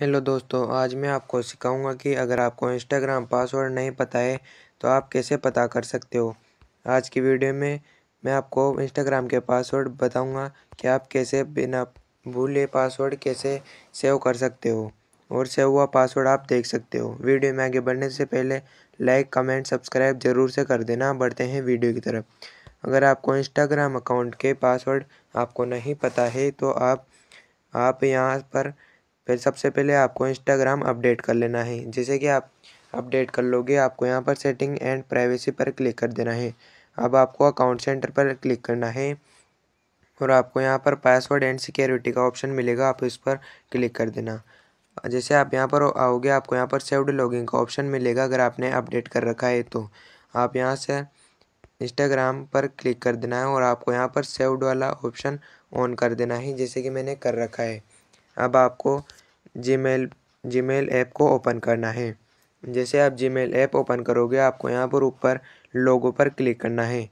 hello दोस्तों आज मैं आपको सिखाऊंगा कि अगर आपको इंस्टाग्राम पासवर्ड नहीं पता है तो आप कैसे पता कर सकते हो आज की वीडियो में मैं आपको इंस्टाग्राम के पासवर्ड बताऊंगा कि आप कैसे बिना भूले पासवर्ड कैसे सेव कर सकते हो और सेव हुआ पासवर्ड आप देख सकते हो वीडियो में आगे बढ़ने से पहले लाइक कमेंट सब्सक्राइब ज़रूर से कर देना बढ़ते हैं वीडियो की तरफ अगर आपको इंस्टाग्राम अकाउंट के पासवर्ड आपको नहीं पता है तो आप आप यहाँ पर फिर सबसे पहले आपको इंस्टाग्राम अपडेट कर लेना है जैसे कि आप अपडेट कर लोगे आपको यहाँ पर सेटिंग एंड प्राइवेसी पर क्लिक कर देना है अब आपको अकाउंट सेंटर पर क्लिक करना है और आपको यहाँ पर पासवर्ड एंड सिक्योरिटी का ऑप्शन मिलेगा आप इस पर क्लिक कर देना जैसे आप यहाँ पर आओगे आपको यहाँ पर सेव्ड लॉगिन का ऑप्शन मिलेगा अगर आपने अपडेट कर रखा है तो आप यहाँ से इंस्टाग्राम पर क्लिक कर देना है और आपको यहाँ पर सेव्ड वाला ऑप्शन ऑन कर देना है जैसे कि मैंने कर रखा है अब आपको जीमेल जीमेल ऐप को ओपन करना है जैसे आप जीमेल ऐप ओपन करोगे आपको यहाँ पर ऊपर लोगो पर क्लिक करना है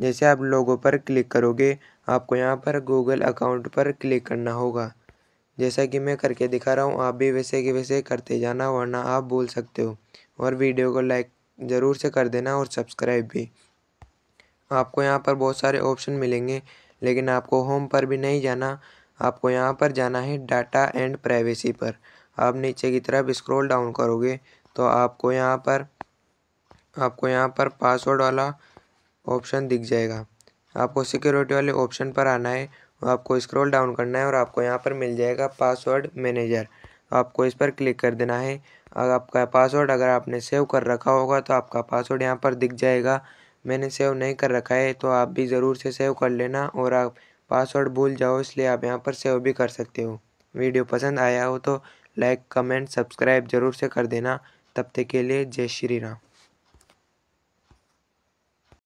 जैसे आप लोगो पर क्लिक करोगे आपको यहाँ पर गूगल अकाउंट पर क्लिक करना होगा जैसा कि मैं करके दिखा रहा हूँ आप भी वैसे कि वैसे करते जाना वरना आप भूल सकते हो और वीडियो को लाइक ज़रूर से कर देना और सब्सक्राइब भी आपको यहाँ पर बहुत सारे ऑप्शन मिलेंगे लेकिन आपको होम पर भी नहीं जाना आपको यहाँ पर जाना है डाटा एंड प्राइवेसी पर आप नीचे की तरफ स्क्रॉल डाउन करोगे तो आपको यहाँ पर आपको यहाँ पर पासवर्ड वाला ऑप्शन दिख जाएगा आपको सिक्योरिटी वाले ऑप्शन पर आना है आपको स्क्रॉल डाउन करना है और आपको यहाँ पर मिल जाएगा पासवर्ड मैनेजर आपको इस पर क्लिक कर देना है अगर आपका पासवर्ड अगर आपने सेव कर रखा होगा तो आपका पासवर्ड यहाँ पर दिख जाएगा मैंने सेव नहीं कर रखा है तो आप भी ज़रूर से सेव कर लेना और आप पासवर्ड भूल जाओ इसलिए आप यहाँ पर सेव भी कर सकते हो वीडियो पसंद आया हो तो लाइक कमेंट सब्सक्राइब ज़रूर से कर देना तब तक के लिए जय श्री राम